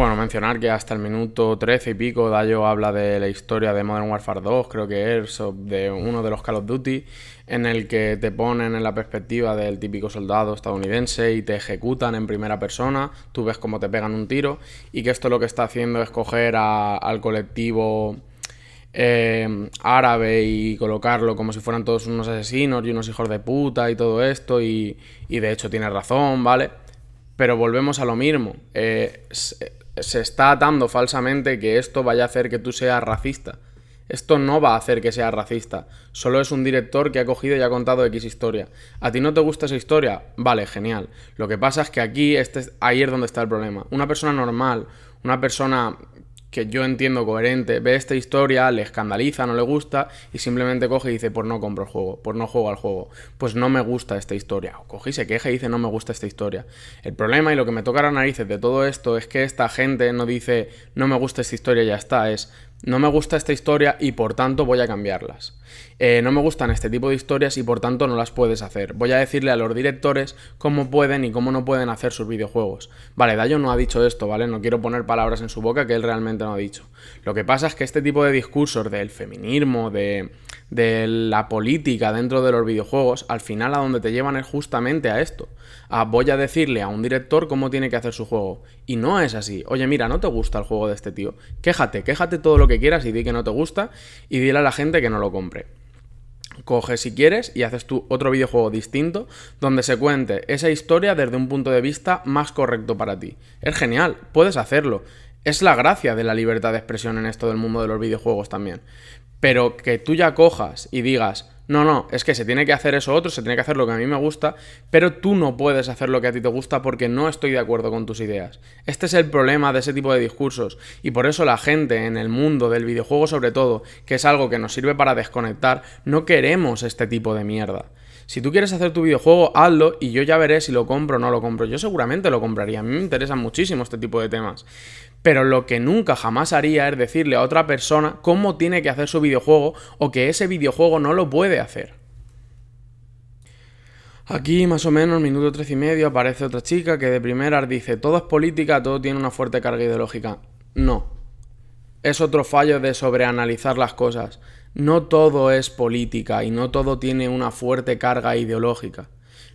Bueno, mencionar que hasta el minuto 13 y pico Dayo habla de la historia de Modern Warfare 2, creo que es, de uno de los Call of Duty, en el que te ponen en la perspectiva del típico soldado estadounidense y te ejecutan en primera persona, tú ves cómo te pegan un tiro y que esto lo que está haciendo es coger al colectivo eh, árabe y colocarlo como si fueran todos unos asesinos y unos hijos de puta y todo esto y, de hecho tiene razón, ¿vale? Pero volvemos a lo mismo. Eh, eh se está atando falsamente que esto vaya a hacer que tú seas racista. Esto no va a hacer que seas racista. Solo es un director que ha cogido y ha contado X historia. ¿A ti no te gusta esa historia? Vale, genial. Lo que pasa es que aquí, este, ahí es donde está el problema. Una persona normal, una persona que yo entiendo coherente, ve esta historia, le escandaliza, no le gusta, y simplemente coge y dice, por no compro el juego, por no juego al juego, pues no me gusta esta historia. O coge y se queja y dice, no me gusta esta historia. El problema y lo que me toca las narices de todo esto es que esta gente no dice, no me gusta esta historia, ya está, es, no me gusta esta historia y por tanto voy a cambiarlas. Eh, no me gustan este tipo de historias y por tanto no las puedes hacer. Voy a decirle a los directores cómo pueden y cómo no pueden hacer sus videojuegos. Vale, Dayo no ha dicho esto, ¿vale? No quiero poner palabras en su boca que él realmente no ha dicho. Lo que pasa es que este tipo de discursos del feminismo, de de la política dentro de los videojuegos, al final a donde te llevan es justamente a esto. A voy a decirle a un director cómo tiene que hacer su juego. Y no es así. Oye, mira, no te gusta el juego de este tío. Quéjate, quéjate todo lo que quieras y di que no te gusta y dile a la gente que no lo compre. Coge si quieres y haces tú otro videojuego distinto donde se cuente esa historia desde un punto de vista más correcto para ti. Es genial, puedes hacerlo. Es la gracia de la libertad de expresión en esto del mundo de los videojuegos también. Pero que tú ya cojas y digas, no, no, es que se tiene que hacer eso otro, se tiene que hacer lo que a mí me gusta, pero tú no puedes hacer lo que a ti te gusta porque no estoy de acuerdo con tus ideas. Este es el problema de ese tipo de discursos y por eso la gente en el mundo del videojuego sobre todo, que es algo que nos sirve para desconectar, no queremos este tipo de mierda. Si tú quieres hacer tu videojuego, hazlo y yo ya veré si lo compro o no lo compro. Yo seguramente lo compraría, a mí me interesan muchísimo este tipo de temas. Pero lo que nunca jamás haría es decirle a otra persona cómo tiene que hacer su videojuego o que ese videojuego no lo puede hacer. Aquí más o menos, minuto tres y medio, aparece otra chica que de primeras dice, todo es política, todo tiene una fuerte carga ideológica. No. Es otro fallo de sobreanalizar las cosas. No todo es política y no todo tiene una fuerte carga ideológica.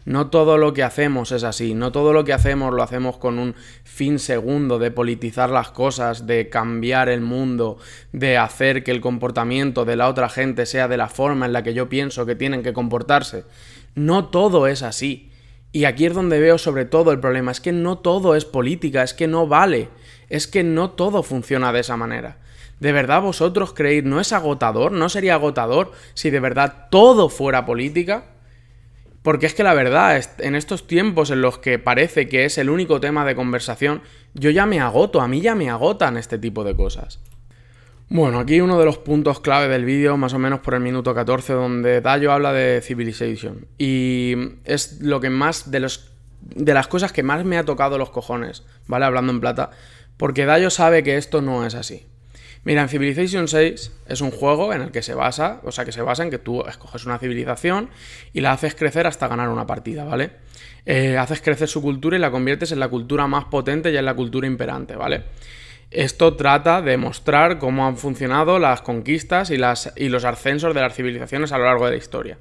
No todo lo que hacemos es así, no todo lo que hacemos lo hacemos con un fin segundo de politizar las cosas, de cambiar el mundo, de hacer que el comportamiento de la otra gente sea de la forma en la que yo pienso que tienen que comportarse. No todo es así. Y aquí es donde veo sobre todo el problema, es que no todo es política, es que no vale, es que no todo funciona de esa manera. ¿De verdad vosotros creéis, no es agotador, no sería agotador si de verdad todo fuera política? Porque es que la verdad, en estos tiempos en los que parece que es el único tema de conversación, yo ya me agoto, a mí ya me agotan este tipo de cosas. Bueno, aquí uno de los puntos clave del vídeo, más o menos por el minuto 14, donde Dayo habla de Civilization. Y es lo que más, de, los, de las cosas que más me ha tocado los cojones, ¿vale? Hablando en plata. Porque Dayo sabe que esto no es así. Mira, en Civilization 6 es un juego en el que se basa, o sea, que se basa en que tú escoges una civilización y la haces crecer hasta ganar una partida, ¿vale? Eh, haces crecer su cultura y la conviertes en la cultura más potente y en la cultura imperante, ¿vale? Esto trata de mostrar cómo han funcionado las conquistas y los ascensos de las civilizaciones a lo largo de la historia.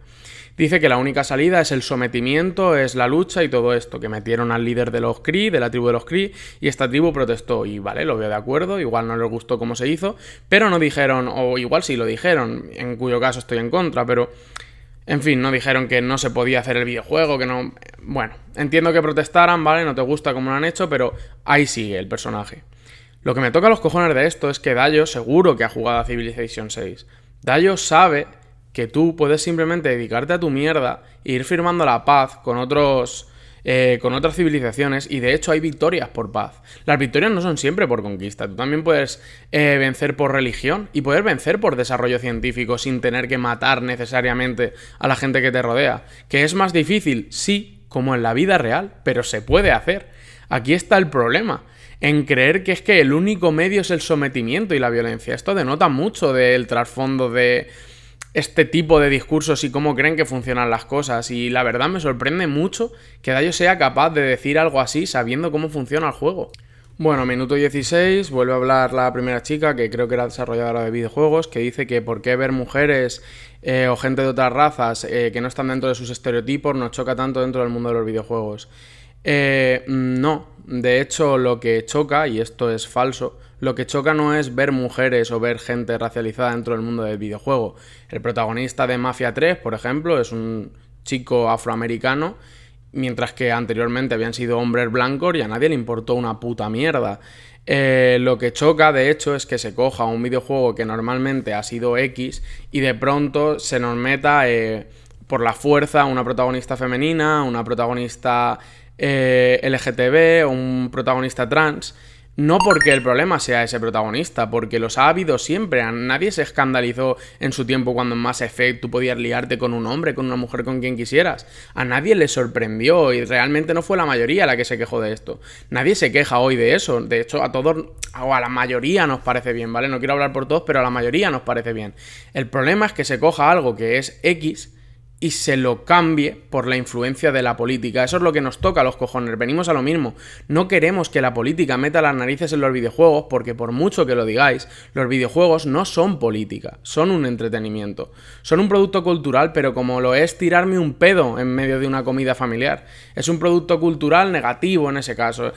Dice que la única salida es el sometimiento, es la lucha y todo esto, que metieron al líder de los Kree, de la tribu de los Kree, y esta tribu protestó. Y vale, lo veo de acuerdo, igual no les gustó cómo se hizo, pero no dijeron, o igual sí lo dijeron, en cuyo caso estoy en contra, pero... En fin, no dijeron que no se podía hacer el videojuego, que no... Bueno, entiendo que protestaran, ¿vale? No te gusta cómo lo han hecho, pero ahí sigue el personaje. Lo que me toca los cojones de esto es que Dayo seguro que ha jugado a Civilization 6. Dayo sabe que tú puedes simplemente dedicarte a tu mierda e ir firmando la paz con otros. Eh, con otras civilizaciones y de hecho hay victorias por paz. Las victorias no son siempre por conquista, tú también puedes eh, vencer por religión y poder vencer por desarrollo científico sin tener que matar necesariamente a la gente que te rodea. Que es más difícil, sí, como en la vida real, pero se puede hacer. Aquí está el problema en creer que es que el único medio es el sometimiento y la violencia. Esto denota mucho del trasfondo de este tipo de discursos y cómo creen que funcionan las cosas. Y la verdad me sorprende mucho que Dayo sea capaz de decir algo así sabiendo cómo funciona el juego. Bueno, minuto 16, vuelve a hablar la primera chica, que creo que era desarrolladora de videojuegos, que dice que por qué ver mujeres eh, o gente de otras razas eh, que no están dentro de sus estereotipos nos choca tanto dentro del mundo de los videojuegos. Eh, no, de hecho lo que choca, y esto es falso, lo que choca no es ver mujeres o ver gente racializada dentro del mundo del videojuego. El protagonista de Mafia 3, por ejemplo, es un chico afroamericano, mientras que anteriormente habían sido hombres blancos y a nadie le importó una puta mierda. Eh, lo que choca, de hecho, es que se coja un videojuego que normalmente ha sido X y de pronto se nos meta eh, por la fuerza una protagonista femenina, una protagonista eh, LGTB o un protagonista trans. No porque el problema sea ese protagonista, porque los ha habido siempre. Nadie se escandalizó en su tiempo cuando en Mass Effect tú podías liarte con un hombre, con una mujer, con quien quisieras. A nadie le sorprendió y realmente no fue la mayoría la que se quejó de esto. Nadie se queja hoy de eso. De hecho, a todos, o a la mayoría nos parece bien, ¿vale? No quiero hablar por todos, pero a la mayoría nos parece bien. El problema es que se coja algo que es X y se lo cambie por la influencia de la política. Eso es lo que nos toca a los cojones, venimos a lo mismo. No queremos que la política meta las narices en los videojuegos porque por mucho que lo digáis, los videojuegos no son política, son un entretenimiento. Son un producto cultural, pero como lo es tirarme un pedo en medio de una comida familiar. Es un producto cultural negativo en ese caso.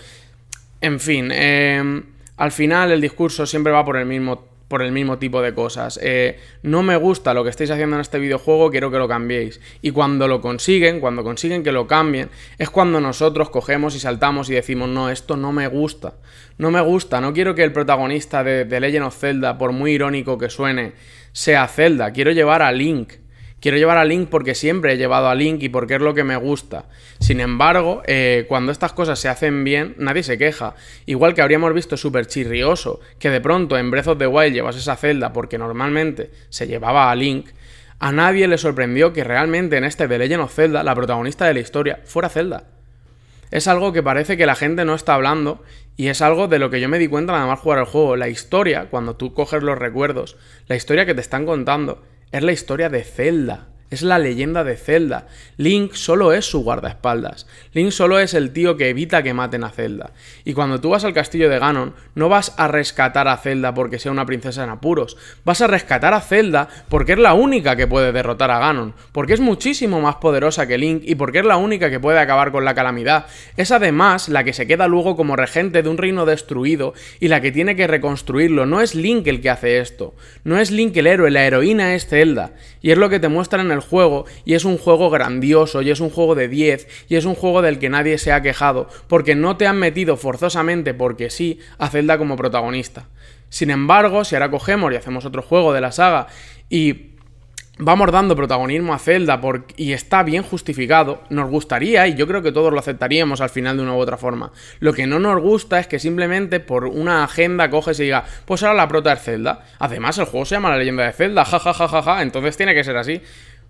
En fin, eh, al final el discurso siempre va por el mismo por el mismo tipo de cosas. Eh, no me gusta lo que estáis haciendo en este videojuego, quiero que lo cambiéis. Y cuando lo consiguen, cuando consiguen que lo cambien, es cuando nosotros cogemos y saltamos y decimos, no, esto no me gusta. No me gusta, no quiero que el protagonista de de Legend of Zelda, por muy irónico que suene, sea Zelda. Quiero llevar a Link Quiero llevar a Link porque siempre he llevado a Link y porque es lo que me gusta. Sin embargo, eh, cuando estas cosas se hacen bien, nadie se queja. Igual que habríamos visto súper chirrioso que de pronto en Breath of the Wild llevas esa celda porque normalmente se llevaba a Link, a nadie le sorprendió que realmente en este The Legend of Zelda la protagonista de la historia fuera Zelda. Es algo que parece que la gente no está hablando y es algo de lo que yo me di cuenta nada más jugar el juego. La historia, cuando tú coges los recuerdos, la historia que te están contando, es la historia de Zelda. Es la leyenda de Zelda. Link solo es su guardaespaldas. Link solo es el tío que evita que maten a Zelda. Y cuando tú vas al castillo de Ganon, no vas a rescatar a Zelda porque sea una princesa en apuros. Vas a rescatar a Zelda porque es la única que puede derrotar a Ganon. Porque es muchísimo más poderosa que Link y porque es la única que puede acabar con la calamidad. Es además la que se queda luego como regente de un reino destruido y la que tiene que reconstruirlo. No es Link el que hace esto. No es Link el héroe, la heroína es Zelda. Y es lo que te muestran en el el juego y es un juego grandioso y es un juego de 10 y es un juego del que nadie se ha quejado porque no te han metido forzosamente porque sí a Zelda como protagonista. Sin embargo, si ahora cogemos y hacemos otro juego de la saga y vamos dando protagonismo a Zelda porque y está bien justificado, nos gustaría y yo creo que todos lo aceptaríamos al final de una u otra forma. Lo que no nos gusta es que simplemente por una agenda coges y diga, pues ahora la prota es Zelda. Además, el juego se llama La leyenda de Zelda, jajajajaja, ja, ja, ja, entonces tiene que ser así.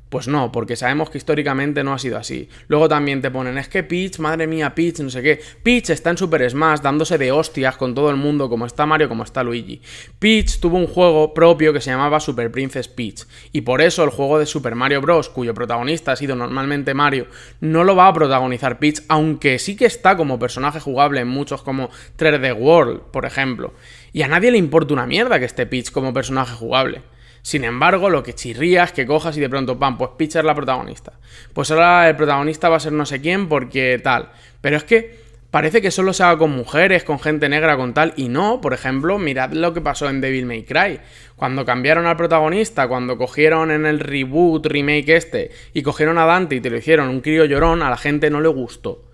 Pues no, porque sabemos que históricamente no ha sido así. Luego también te ponen, es que Peach, madre mía, Peach, no sé qué. Peach está en Super Smash dándose de hostias con todo el mundo, como está Mario, como está Luigi. Peach tuvo un juego propio que se llamaba Super Princess Peach. Y por eso el juego de Super Mario Bros., cuyo protagonista ha sido normalmente Mario, no lo va a protagonizar Peach, aunque sí que está como personaje jugable en muchos como 3D World, por ejemplo. Y a nadie le importa una mierda que esté Peach como personaje jugable. Sin embargo, lo que chirrías, que cojas y de pronto, pam, pues Pitcher la protagonista. Pues ahora el protagonista va a ser no sé quién porque tal. Pero es que parece que solo se haga con mujeres, con gente negra, con tal, y no, por ejemplo, mirad lo que pasó en Devil May Cry, cuando cambiaron al protagonista, cuando cogieron en el reboot, remake este, y cogieron a Dante y te lo hicieron un crío llorón, a la gente no le gustó.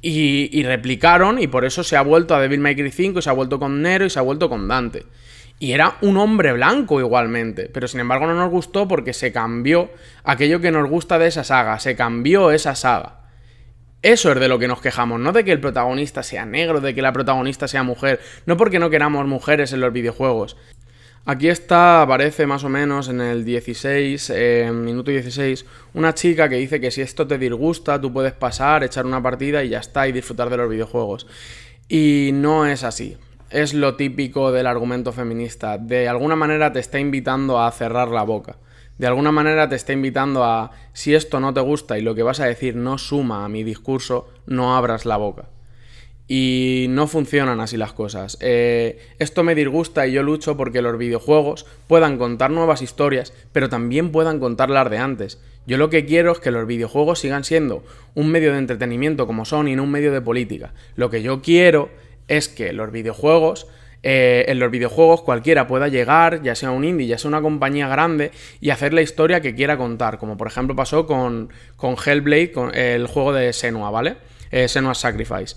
Y, replicaron, y por eso se ha vuelto a Devil May Cry 5, se ha vuelto con Nero, y se ha vuelto con Dante. Y era un hombre blanco igualmente, pero sin embargo no nos gustó porque se cambió aquello que nos gusta de esa saga, se cambió esa saga. Eso es de lo que nos quejamos, no de que el protagonista sea negro, de que la protagonista sea mujer, no porque no queramos mujeres en los videojuegos. Aquí está, aparece más o menos en el 16, eh, minuto 16, una chica que dice que si esto te disgusta, tú puedes pasar, echar una partida y ya está, y disfrutar de los videojuegos. Y no es así es lo típico del argumento feminista. De alguna manera te está invitando a cerrar la boca. De alguna manera te está invitando a, si esto no te gusta y lo que vas a decir no suma a mi discurso, no abras la boca. Y no funcionan así las cosas. Eh, esto me disgusta y yo lucho porque los videojuegos puedan contar nuevas historias, pero también puedan contar las de antes. Yo lo que quiero es que los videojuegos sigan siendo un medio de entretenimiento como son y no un medio de política. Lo que yo quiero es que los videojuegos, eh, en los videojuegos cualquiera pueda llegar, ya sea un indie, ya sea una compañía grande, y hacer la historia que quiera contar, como por ejemplo pasó con, con Hellblade, con el juego de Senua, ¿vale? Eh, Senua Sacrifice.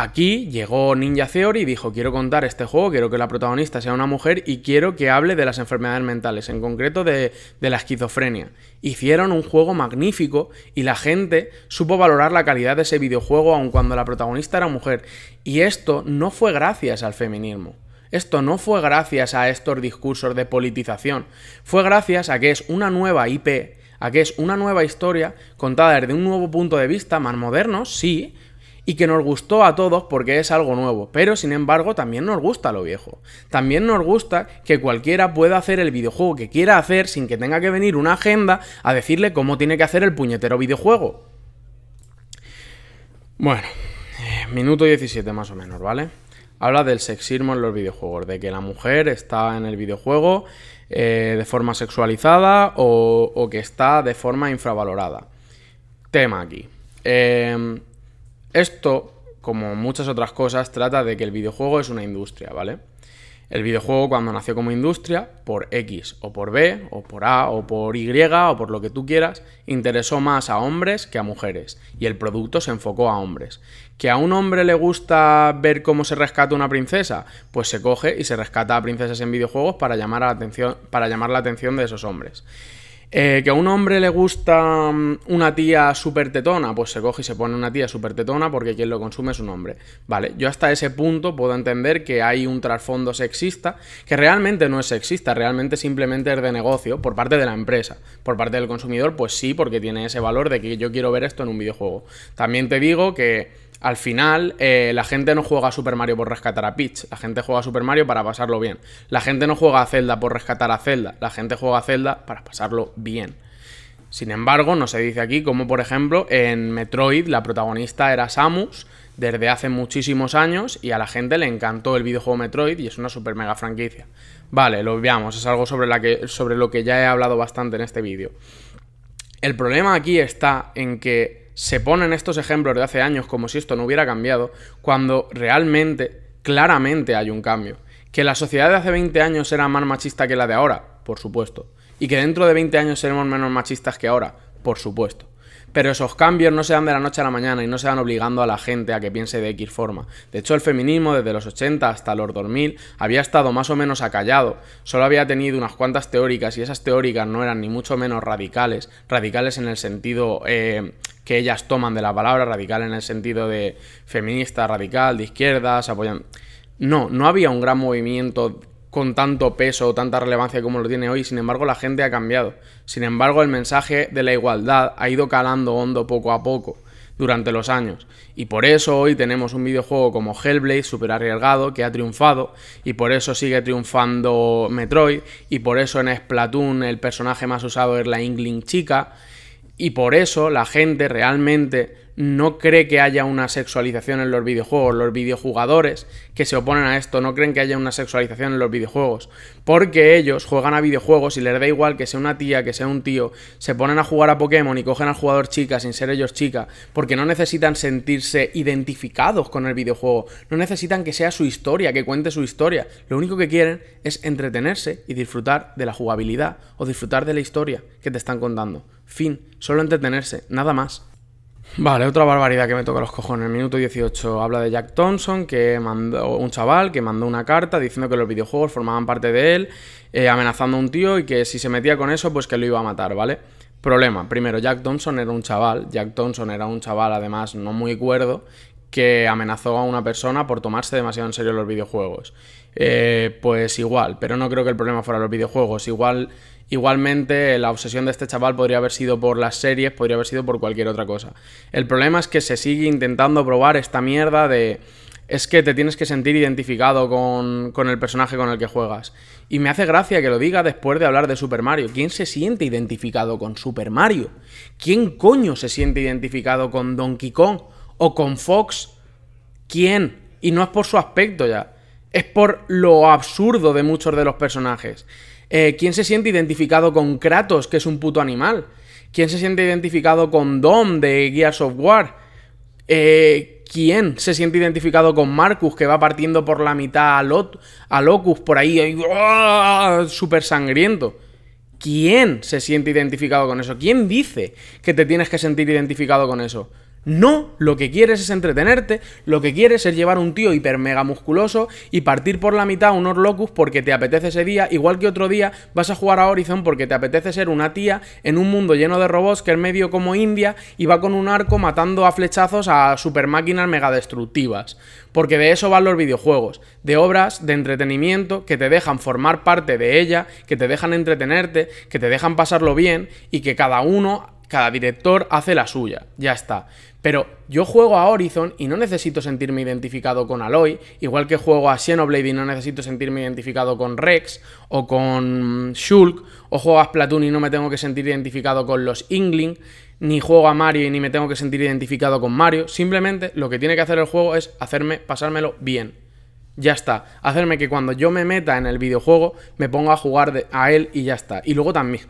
Aquí llegó Ninja Theory y dijo, quiero contar este juego, quiero que la protagonista sea una mujer y quiero que hable de las enfermedades mentales, en concreto de, la esquizofrenia. Hicieron un juego magnífico y la gente supo valorar la calidad de ese videojuego aun cuando la protagonista era mujer. Y esto no fue gracias al feminismo. Esto no fue gracias a estos discursos de politización. Fue gracias a que es una nueva IP, a que es una nueva historia contada desde un nuevo punto de vista, más moderno, sí, y que nos gustó a todos porque es algo nuevo, pero sin embargo también nos gusta lo viejo. También nos gusta que cualquiera pueda hacer el videojuego que quiera hacer sin que tenga que venir una agenda a decirle cómo tiene que hacer el puñetero videojuego. Bueno, eh, minuto 17 más o menos, ¿vale? Habla del sexismo en los videojuegos, de que la mujer está en el videojuego eh, de forma sexualizada o, o, que está de forma infravalorada. Tema aquí. Eh, esto, como muchas otras cosas, trata de que el videojuego es una industria, ¿vale? El videojuego cuando nació como industria, por X o por B o por A o por Y o por lo que tú quieras, interesó más a hombres que a mujeres y el producto se enfocó a hombres. ¿Que a un hombre le gusta ver cómo se rescata una princesa? Pues se coge y se rescata a princesas en videojuegos para llamar, atención, para llamar la atención de esos hombres. Eh, que a un hombre le gusta mm, una tía súper tetona, pues se coge y se pone una tía súper tetona porque quien lo consume es un hombre. Vale, yo hasta ese punto puedo entender que hay un trasfondo sexista, que realmente no es sexista, realmente simplemente es de negocio por parte de la empresa. Por parte del consumidor, pues sí, porque tiene ese valor de que yo quiero ver esto en un videojuego. También te digo que al final, eh, la gente no juega a Super Mario por rescatar a Peach. La gente juega a Super Mario para pasarlo bien. La gente no juega a Zelda por rescatar a Zelda. La gente juega a Zelda para pasarlo bien. Sin embargo, no se dice aquí como, por ejemplo, en Metroid la protagonista era Samus desde hace muchísimos años y a la gente le encantó el videojuego Metroid y es una super mega franquicia. Vale, lo obviamos, es algo sobre, sobre lo que ya he hablado bastante en este vídeo. El problema aquí está en que se ponen estos ejemplos de hace años como si esto no hubiera cambiado, cuando realmente, claramente hay un cambio. Que la sociedad de hace 20 años era más machista que la de ahora, por supuesto. Y que dentro de 20 años seremos menos machistas que ahora, por supuesto. Pero esos cambios no se dan de la noche a la mañana y no se van obligando a la gente a que piense de X forma. De hecho, el feminismo desde los 80 hasta los 2000 había estado más o menos acallado, solo había tenido unas cuantas teóricas y esas teóricas no eran ni mucho menos radicales, radicales en el sentido eh, que ellas toman de la palabra, radical en el sentido de feminista, radical, de izquierdas, apoyan... No, no había un gran movimiento con tanto peso o tanta relevancia como lo tiene hoy. Sin embargo, la gente ha cambiado. Sin embargo, el mensaje de la igualdad ha ido calando hondo poco a poco durante los años. Y por eso hoy tenemos un videojuego como Hellblade, super arriesgado, que ha triunfado, y por eso sigue triunfando Metroid, y por eso en Splatoon el personaje más usado es la Ingling chica, y por eso la gente realmente no cree que haya una sexualización en los videojuegos. Los videojugadores que se oponen a esto no creen que haya una sexualización en los videojuegos. Porque ellos juegan a videojuegos y les da igual que sea una tía, que sea un tío. Se ponen a jugar a Pokémon y cogen al jugador chica sin ser ellos chica. Porque no necesitan sentirse identificados con el videojuego. No necesitan que sea su historia, que cuente su historia. Lo único que quieren es entretenerse y disfrutar de la jugabilidad o disfrutar de la historia que te están contando. Fin, solo entretenerse, nada más. Vale, otra barbaridad que me toca los cojones. El minuto 18 habla de Jack Thompson, que mandó un chaval que mandó una carta diciendo que los videojuegos formaban parte de él, eh, amenazando a un tío y que si se metía con eso, pues que lo iba a matar, ¿vale? Problema, primero, Jack Thompson era un chaval, Jack Thompson era un chaval además no muy cuerdo, que amenazó a una persona por tomarse demasiado en serio los videojuegos. Eh, pues igual. Pero no creo que el problema fuera los videojuegos. Igual, igualmente, la obsesión de este chaval podría haber sido por las series, podría haber sido por cualquier otra cosa. El problema es que se sigue intentando probar esta mierda de es que te tienes que sentir identificado con, con, el personaje con el que juegas. Y me hace gracia que lo diga después de hablar de Super Mario. ¿Quién se siente identificado con Super Mario? ¿Quién coño se siente identificado con Donkey Kong o con Fox? ¿Quién? Y no es por su aspecto ya es por lo absurdo de muchos de los personajes. Eh, ¿Quién se siente identificado con Kratos, que es un puto animal? ¿Quién se siente identificado con Dom de Gears of War? Eh, ¿Quién se siente identificado con Marcus, que va partiendo por la mitad a, Lot, a Locus por ahí, ahí ¡ah! súper sangriento? ¿Quién se siente identificado con eso? ¿Quién dice que te tienes que sentir identificado con eso? No, lo que quieres es entretenerte, lo que quieres es llevar un tío hiper mega musculoso y partir por la mitad un Orlocus porque te apetece ese día, igual que otro día vas a jugar a Horizon porque te apetece ser una tía en un mundo lleno de robots que es medio como India y va con un arco matando a flechazos a super máquinas mega destructivas. Porque de eso van los videojuegos, de obras, de entretenimiento que te dejan formar parte de ella, que te dejan entretenerte, que te dejan pasarlo bien y que cada uno, cada director hace la suya. Ya está. Pero yo juego a Horizon y no necesito sentirme identificado con Aloy, igual que juego a Xenoblade y no necesito sentirme identificado con Rex o con Shulk, o juego a Splatoon y no me tengo que sentir identificado con los Ingling, ni juego a Mario y ni me tengo que sentir identificado con Mario. Simplemente lo que tiene que hacer el juego es hacerme pasármelo bien. Ya está. Hacerme que cuando yo me meta en el videojuego me ponga a jugar a él y ya está. Y luego también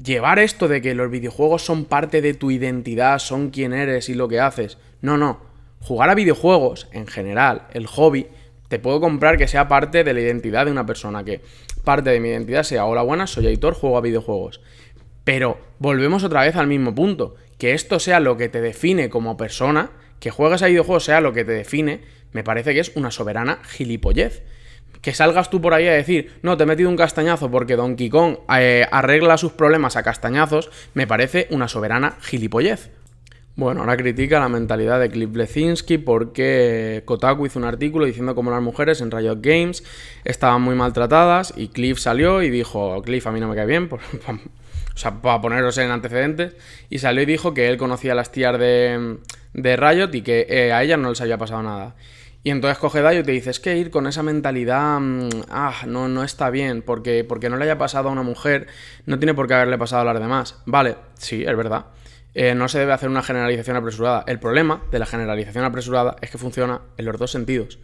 llevar esto de que los videojuegos son parte de tu identidad, son quien eres y lo que haces. No, no. Jugar a videojuegos, en general, el hobby, te puedo comprar que sea parte de la identidad de una persona, que parte de mi identidad sea, hola buenas, soy editor, juego a videojuegos. Pero volvemos otra vez al mismo punto, que esto sea lo que te define como persona, que juegas a videojuegos sea lo que te define, me parece que es una soberana gilipollez que salgas tú por ahí a decir, no, te he metido un castañazo porque Donkey Kong eh, arregla sus problemas a castañazos, me parece una soberana gilipollez. Bueno, ahora critica la mentalidad de Cliff Blesinski porque Kotaku hizo un artículo diciendo cómo las mujeres en Riot Games estaban muy maltratadas y Cliff salió y dijo, Cliff a mí no me cae bien, o sea, para poneros en antecedentes, y salió y dijo que él conocía a las tías de, Riot y que eh, a ellas no les había pasado nada. Y entonces coge Dayo y te dices que ir con esa mentalidad, mm, ah, no, no está bien, porque, porque no le haya pasado a una mujer, no tiene por qué haberle pasado a las demás. Vale, sí, es verdad. Eh, no se debe hacer una generalización apresurada. El problema de la generalización apresurada es que funciona en los dos sentidos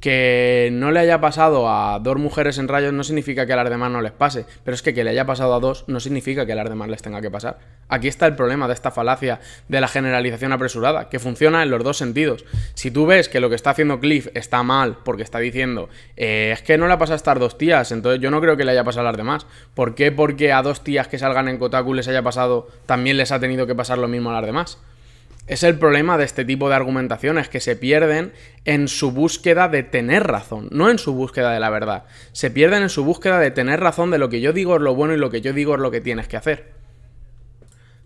que no le haya pasado a dos mujeres en rayos no significa que a las demás no les pase, pero es que que le haya pasado a dos no significa que a las demás les tenga que pasar. Aquí está el problema de esta falacia de la generalización apresurada, que funciona en los dos sentidos. Si tú ves que lo que está haciendo Cliff está mal porque está diciendo, eh, es que no le ha pasado a estas dos tías, entonces yo no creo que le haya pasado a las demás. ¿Por qué? Porque a dos tías que salgan en Kotaku les haya pasado, también les ha tenido que pasar lo mismo a las demás. Es el problema de este tipo de argumentaciones que se pierden en su búsqueda de tener razón, no en su búsqueda de la verdad. Se pierden en su búsqueda de tener razón de lo que yo digo es lo bueno y lo que yo digo es lo que tienes que hacer.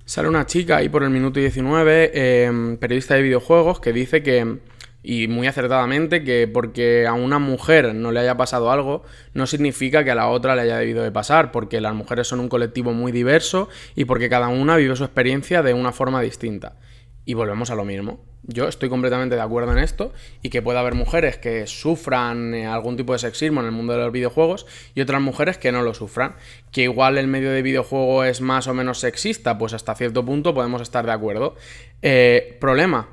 Sale una chica ahí por el minuto 19, em, periodista de videojuegos, que dice que, y muy acertadamente, que porque a una mujer no le haya pasado algo, no significa que a la otra le haya debido de pasar, porque las mujeres son un colectivo muy diverso y porque cada una vive su experiencia de una forma distinta. Y volvemos a lo mismo. Yo estoy completamente de acuerdo en esto y que pueda haber mujeres que sufran eh, algún tipo de sexismo en el mundo de los videojuegos y otras mujeres que no lo sufran. Que igual el medio de videojuego es más o menos sexista, pues hasta cierto punto podemos estar de acuerdo. Eh, problema,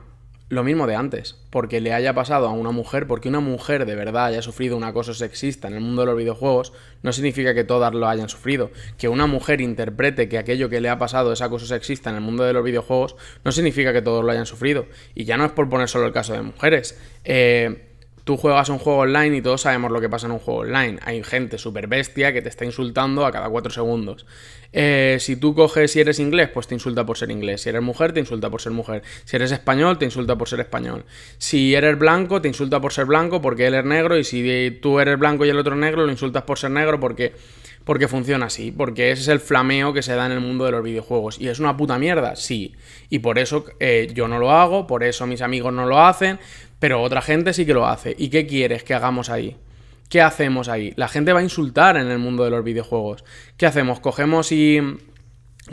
lo mismo de antes, porque le haya pasado a una mujer, porque una mujer de verdad haya sufrido un acoso sexista en el mundo de los videojuegos, no significa que todas lo hayan sufrido. Que una mujer interprete que aquello que le ha pasado es acoso sexista en el mundo de los videojuegos, no significa que todos lo hayan sufrido. Y ya no es por poner solo el caso de mujeres. Eh, Tú juegas un juego online y todos sabemos lo que pasa en un juego online. Hay gente súper bestia que te está insultando a cada cuatro segundos. Eh, si tú coges, si eres inglés, pues te insulta por ser inglés. Si eres mujer, te insulta por ser mujer. Si eres español, te insulta por ser español. Si eres blanco, te insulta por ser blanco porque él es negro. Y si tú eres blanco y el otro negro, lo insultas por ser negro porque porque funciona así, porque ese es el flameo que se da en el mundo de los videojuegos. ¿Y es una puta mierda? Sí. Y por eso eh, yo no lo hago, por eso mis amigos no lo hacen, pero otra gente sí que lo hace. ¿Y qué quieres que hagamos ahí? ¿Qué hacemos ahí? La gente va a insultar en el mundo de los videojuegos. ¿Qué hacemos? ¿Cogemos y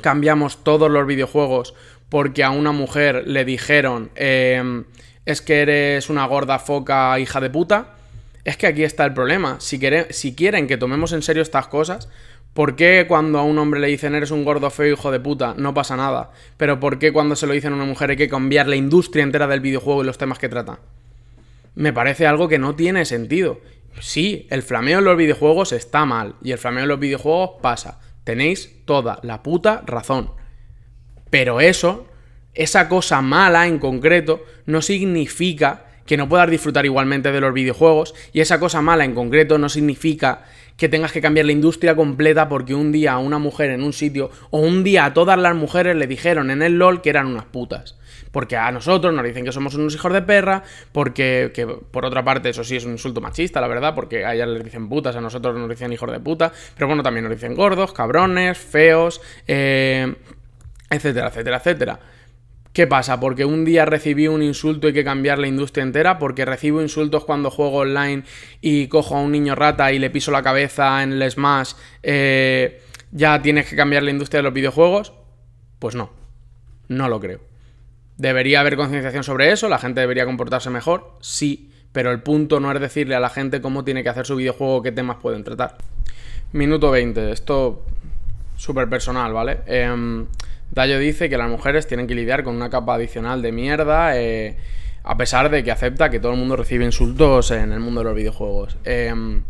cambiamos todos los videojuegos porque a una mujer le dijeron em, es que eres una gorda foca hija de puta? Es que aquí está el problema. Si, si quieren que tomemos en serio estas cosas, ¿Por qué cuando a un hombre le dicen eres un gordo feo hijo de puta no pasa nada? Pero ¿por qué cuando se lo dicen a una mujer hay que cambiar la industria entera del videojuego y los temas que trata? me parece algo que no tiene sentido. Sí, el flameo en los videojuegos está mal y el flameo en los videojuegos pasa. Tenéis toda la puta razón. Pero eso, esa cosa mala en concreto, no significa que no puedas disfrutar igualmente de los videojuegos y esa cosa mala en concreto no significa que tengas que cambiar la industria completa porque un día a una mujer en un sitio o un día a todas las mujeres le dijeron en el LOL que eran unas putas porque a nosotros nos dicen que somos unos hijos de perra, porque, por otra parte, eso sí es un insulto machista, la verdad, porque a ellas les dicen putas, a nosotros nos dicen hijos de puta, pero bueno, también nos dicen gordos, cabrones, feos, eh, etcétera, etcétera, etcétera. ¿Qué pasa? Porque un día recibí un insulto y hay que cambiar la industria entera, porque recibo insultos cuando juego online y cojo a un niño rata y le piso la cabeza en el Smash, eh, ya tienes que cambiar la industria de los videojuegos. Pues no, no lo creo. Debería haber concienciación sobre eso, la gente debería comportarse mejor, sí, pero el punto no es decirle a la gente cómo tiene que hacer su videojuego, qué temas pueden tratar. Minuto 20, esto súper personal, ¿vale? Eh, Dayo dice que las mujeres tienen que lidiar con una capa adicional de mierda, eh, a pesar de que acepta que todo el mundo recibe insultos en el mundo de los videojuegos. Em,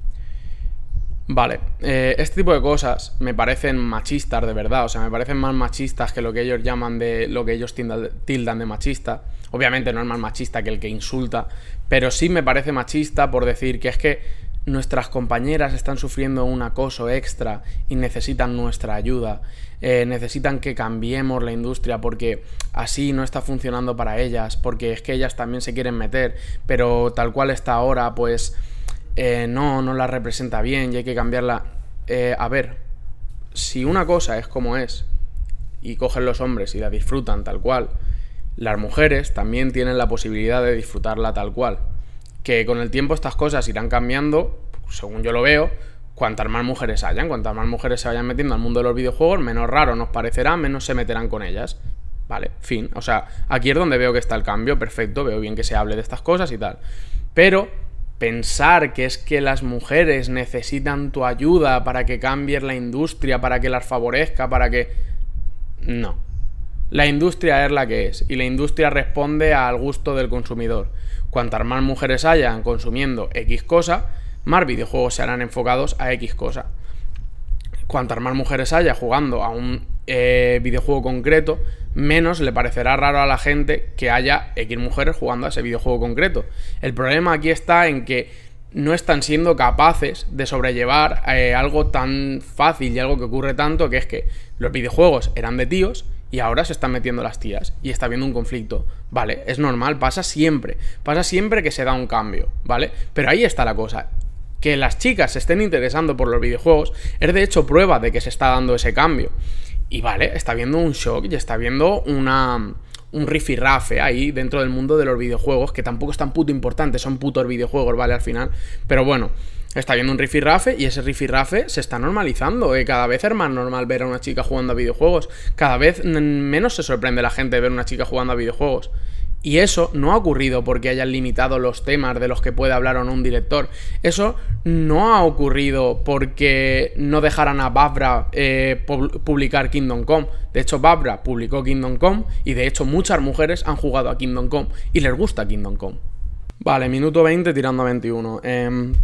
Vale, eh, este tipo de cosas me parecen machistas de verdad, o sea, me parecen más machistas que lo que ellos llaman de lo que ellos tildan de machista. Obviamente no es más machista que el que insulta, pero sí me parece machista por decir que es que nuestras compañeras están sufriendo un acoso extra y necesitan nuestra ayuda, eh, necesitan que cambiemos la industria porque así no está funcionando para ellas, porque es que ellas también se quieren meter, pero tal cual está ahora, pues eh, no, no la representa bien y hay que cambiarla. Eh, a ver, si una cosa es como es y cogen los hombres y la disfrutan tal cual, las mujeres también tienen la posibilidad de disfrutarla tal cual. Que con el tiempo estas cosas irán cambiando, según yo lo veo, cuantas más mujeres hayan, cuantas más mujeres se vayan metiendo al mundo de los videojuegos, menos raro nos parecerá, menos se meterán con ellas. Vale, fin. O sea, aquí es donde veo que está el cambio, perfecto, veo bien que se hable de estas cosas y tal. Pero pensar que es que las mujeres necesitan tu ayuda para que cambies la industria, para que las favorezca, para que... No. La industria es la que es y la industria responde al gusto del consumidor. Cuantas más mujeres hayan consumiendo X cosa, más videojuegos se harán enfocados a X cosa. Cuantas más mujeres haya jugando a un eh, videojuego concreto, menos le parecerá raro a la gente que haya X mujeres jugando a ese videojuego concreto. El problema aquí está en que no están siendo capaces de sobrellevar eh, algo tan fácil y algo que ocurre tanto, que es que los videojuegos eran de tíos y ahora se están metiendo las tías y está habiendo un conflicto. Vale, es normal, pasa siempre, pasa siempre que se da un cambio, ¿vale? Pero ahí está la cosa que las chicas se estén interesando por los videojuegos es de hecho prueba de que se está dando ese cambio. Y vale, está viendo un shock y está viendo una, un rifirrafe ahí dentro del mundo de los videojuegos, que tampoco es tan puto importante, son putos videojuegos, ¿vale? Al final. Pero bueno, está viendo un rifirrafe y ese rifirrafe se está normalizando. ¿eh? Cada vez es más normal ver a una chica jugando a videojuegos. Cada vez menos se sorprende la gente ver a una chica jugando a videojuegos. Y eso no ha ocurrido porque hayan limitado los temas de los que puede hablar o un director. Eso no ha ocurrido porque no dejaran a Babra eh, publicar Kingdom Come. De hecho, Babra publicó Kingdom Come y de hecho muchas mujeres han jugado a Kingdom Come y les gusta Kingdom Come. Vale, minuto 20 tirando a 21. Eh, em,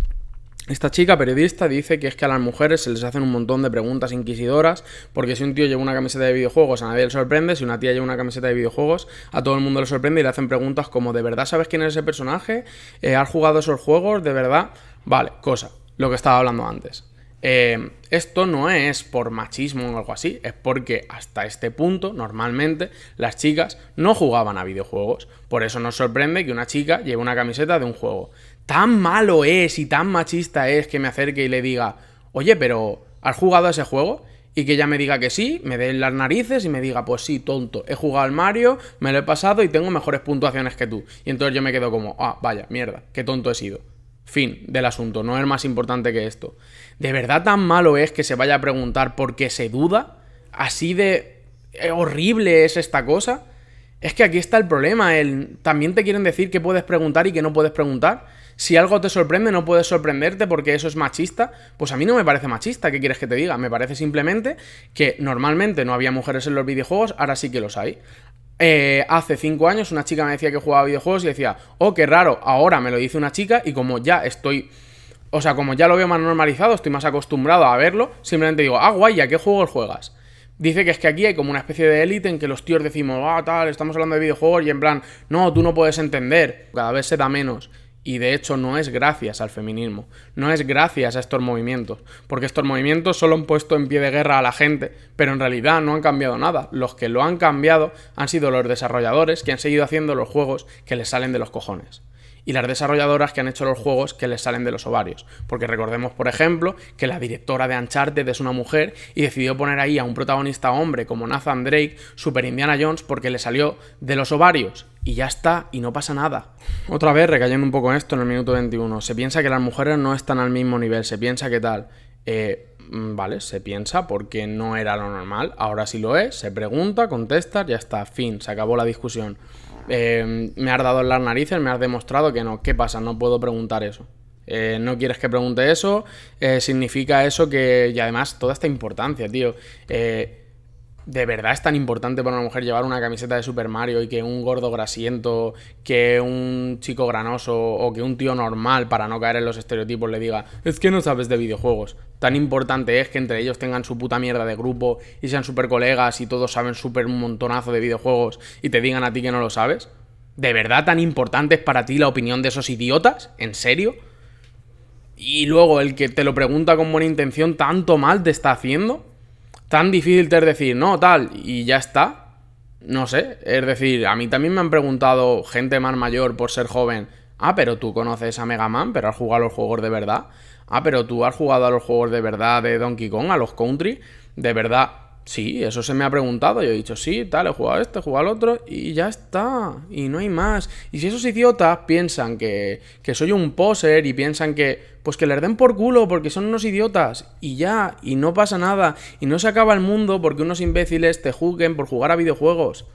esta chica periodista dice que es que a las mujeres se les hacen un montón de preguntas inquisidoras, porque si un tío lleva una camiseta de videojuegos a nadie le sorprende, si una tía lleva una camiseta de videojuegos a todo el mundo le sorprende y le hacen preguntas como ¿de verdad sabes quién es ese personaje? Eh, ¿Has jugado esos juegos? ¿De verdad? Vale, cosa, lo que estaba hablando antes. Eh, esto no es por machismo o algo así, es porque hasta este punto normalmente las chicas no jugaban a videojuegos, por eso nos sorprende que una chica lleve una camiseta de un juego tan malo es y tan machista es que me acerque y le diga, oye, pero ¿has jugado a ese juego? Y que ella me diga que sí, me den las narices y me diga, pues sí, tonto, he jugado al Mario, me lo he pasado y tengo mejores puntuaciones que tú. Y entonces yo me quedo como, ah, vaya, mierda, qué tonto he sido. Fin del asunto, no es más importante que esto. ¿De verdad tan malo es que se vaya a preguntar por qué se duda? ¿Así de eh, horrible es esta cosa? Es que aquí está el problema, el... también te quieren decir que puedes preguntar y que no puedes preguntar. Si algo te sorprende, no puedes sorprenderte porque eso es machista. Pues a mí no me parece machista, ¿qué quieres que te diga? Me parece simplemente que normalmente no había mujeres en los videojuegos, ahora sí que los hay. Eh, hace cinco años una chica me decía que jugaba videojuegos y decía, oh, qué raro, ahora me lo dice una chica y como ya estoy... O sea, como ya lo veo más normalizado, estoy más acostumbrado a verlo, simplemente digo, ah, guay, ¿a qué juego juegas? Dice que es que aquí hay como una especie de élite en que los tíos decimos, ah, tal, estamos hablando de videojuegos y en plan, no, tú no puedes entender. Cada vez se da menos. Y de hecho no es gracias al feminismo, no es gracias a estos movimientos, porque estos movimientos solo han puesto en pie de guerra a la gente, pero en realidad no han cambiado nada. Los que lo han cambiado han sido los desarrolladores que han seguido haciendo los juegos que les salen de los cojones. Y las desarrolladoras que han hecho los juegos que les salen de los ovarios. Porque recordemos, por ejemplo, que la directora de Uncharted es una mujer y decidió poner ahí a un protagonista hombre como Nathan Drake, Super Indiana Jones, porque le salió de los ovarios y ya está, y no pasa nada. Otra vez, recayendo un poco en esto en el minuto 21, se piensa que las mujeres no están al mismo nivel, se piensa que tal. Eh, mm, vale, se piensa porque no era lo normal, ahora sí lo es, se pregunta, contesta, ya está, fin, se acabó la discusión. Eh, me has dado en las narices, me has demostrado que no, ¿qué pasa? No puedo preguntar eso. Eh, no quieres que pregunte eso, significa eso que, y además toda esta importancia, tío. Eh, ¿De verdad es tan importante para una mujer llevar una camiseta de Super Mario y que un gordo grasiento, que un chico granoso o que un tío normal, para no caer en los estereotipos, le diga, es que no sabes de videojuegos? Tan importante es que entre ellos tengan su puta mierda de grupo y sean super colegas y todos saben súper montonazo de videojuegos y te digan a ti que no lo sabes. ¿De verdad tan importante es para ti la opinión de esos idiotas? ¿En serio? Y luego el que te lo pregunta con buena intención, tanto mal te está haciendo tan difícil te decir, no, tal, y ya está. No sé, es decir, a mí también me han preguntado gente más mayor por ser joven, ah, pero tú conoces a Mega Man, pero has jugado a los juegos de verdad, ah, pero tú has jugado a los juegos de verdad de Donkey Kong, a los Country, de verdad, sí, eso se me ha preguntado, yo he dicho, sí, tal, he jugado a este, he jugado al otro, y ya está, y no hay más. Y si esos idiotas piensan que, que soy un poser y piensan que pues que les den por culo porque son unos idiotas y ya, y no pasa nada, y no se acaba el mundo porque unos imbéciles te juzguen por jugar a videojuegos.